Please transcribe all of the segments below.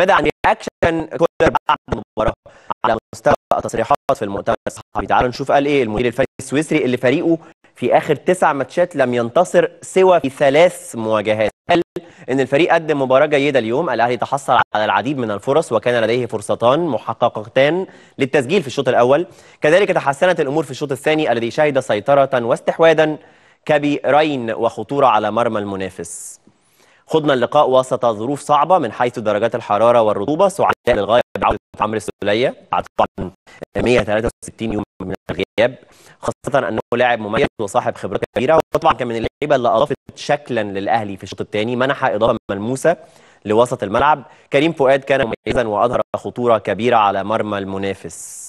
ماذا عن رياكشن كولر بعد المباراه على مستوى تصريحات في المؤتمر الصحفي تعالوا نشوف قال ايه المدير الفني السويسري اللي فريقه في اخر تسع ماتشات لم ينتصر سوى في ثلاث مواجهات قال ان الفريق قدم مباراه جيده اليوم الاهلي تحصل على العديد من الفرص وكان لديه فرصتان محققتان للتسجيل في الشوط الاول كذلك تحسنت الامور في الشوط الثاني الذي شهد سيطره واستحواذا كبيرين وخطوره على مرمى المنافس خضنا اللقاء وسط ظروف صعبة من حيث درجات الحرارة والرطوبة سعداء للغاية بعودة عمرو السولية بعد طبعا 163 يوم من الغياب خاصة أنه لاعب مميز وصاحب خبرات كبيرة وطبعا كان من اللعيبة اللي أضافت شكلا للأهلي في الشوط الثاني منح إضافة ملموسة لوسط الملعب كريم فؤاد كان مميزا وأظهر خطورة كبيرة على مرمى المنافس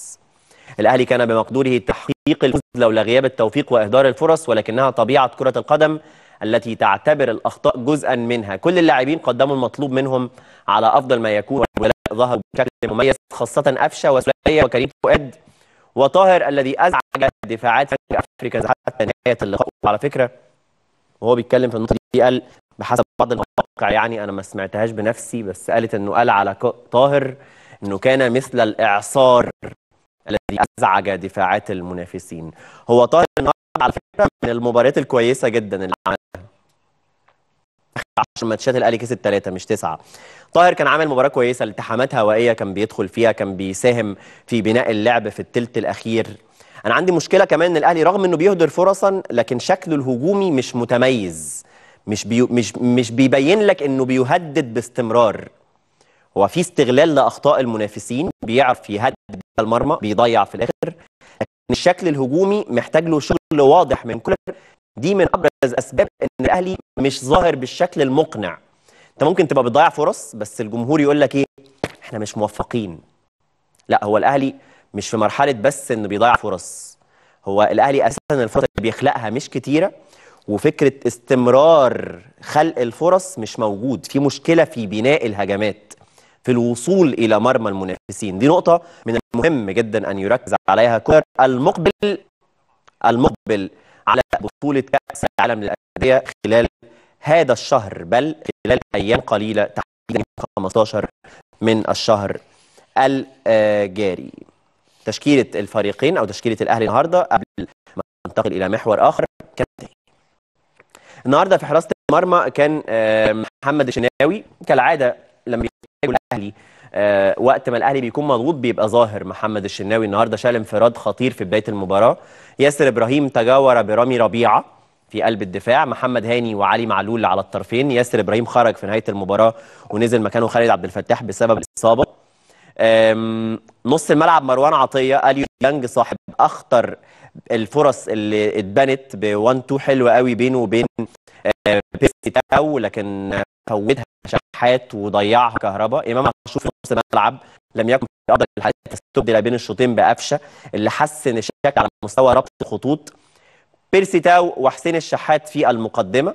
الأهلي كان بمقدوره تحقيق الفوز لولا غياب التوفيق وإهدار الفرص ولكنها طبيعة كرة القدم التي تعتبر الأخطاء جزءا منها كل اللاعبين قدموا المطلوب منهم على أفضل ما يكون ظهروا بشكل مميز خاصة أفشا وسلية وكريم فؤاد وطاهر الذي أزعج دفاعات أفريقيا حتى نهاية اللقاء على فكرة وهو بيتكلم في النقطة دي قال بحسب بعض المواقع يعني أنا ما سمعتهاش بنفسي بس قالت إنه قال على طاهر إنه كان مثل الإعصار الذي أزعج دفاعات المنافسين هو طاهر على فكره من المباريات الكويسه جدا اللي عملها 10 ماتشات الاهلي كسب ثلاثه مش تسعه طاهر كان عامل مباراه كويسه التحامات هوائيه كان بيدخل فيها كان بيساهم في بناء اللعب في الثلث الاخير انا عندي مشكله كمان ان الاهلي رغم انه بيهدر فرصا لكن شكله الهجومي مش متميز مش بي مش مش بيبين لك انه بيهدد باستمرار هو في استغلال لاخطاء المنافسين بيعرف يهدد المرمى بيضيع في الاخر الشكل الهجومي محتاج له شغل واضح من كل دي من ابرز اسباب ان الاهلي مش ظاهر بالشكل المقنع انت ممكن تبقى بتضيع فرص بس الجمهور يقول لك ايه احنا مش موفقين لا هو الاهلي مش في مرحله بس انه بيضيع فرص هو الاهلي اساسا الفرص اللي بيخلقها مش كتيره وفكره استمرار خلق الفرص مش موجود في مشكله في بناء الهجمات في الوصول إلى مرمى المنافسين دي نقطة من المهم جدا أن يركز عليها كولر المقبل المقبل على بطولة كأس العالم للأندية خلال هذا الشهر بل خلال أيام قليلة تحديدا 15 من الشهر الجاري تشكيلة الفريقين أو تشكيلة الأهلي النهاردة قبل ما ننتقل إلى محور آخر كانت النهارده في حراسة المرمى كان آه، محمد الشناوي كالعادة لما الاهلي آه وقت ما الاهلي بيكون مضغوط بيبقى ظاهر محمد الشناوي النهارده شال انفراد خطير في بدايه المباراه ياسر ابراهيم تجاور برامي ربيعه في قلب الدفاع محمد هاني وعلي معلول على الطرفين ياسر ابراهيم خرج في نهايه المباراه ونزل مكانه خالد عبد الفتاح بسبب الاصابه نص الملعب مروان عطيه اليو يانج صاحب اخطر الفرص اللي اتبنت ب 1 2 حلوه قوي بينه وبين آه، تاو لكن فوتها شحات وضيعها كهرباء امام عاشور في نص الملعب لم يكن قدر الحديث تستبدل بين الشوطين بقفشه اللي حسن الشكل على مستوى ربط الخطوط بيرسي تاو وحسين الشحات في المقدمه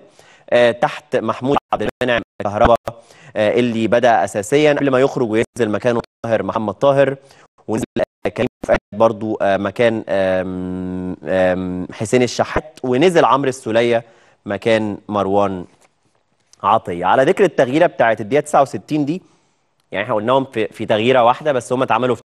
آه تحت محمود عبد المنعم كهرباء آه اللي بدا اساسيا قبل ما يخرج وينزل مكانه طاهر محمد طاهر ونزل كريم فؤاد برضو آه مكان آم آم حسين الشحات ونزل عمرو السوليه مكان مروان عطيه على ذكر التغييره بتاعه الدقيقه 69 دي يعني احنا قلناهم في, في تغييره واحده بس هم اتعملوا في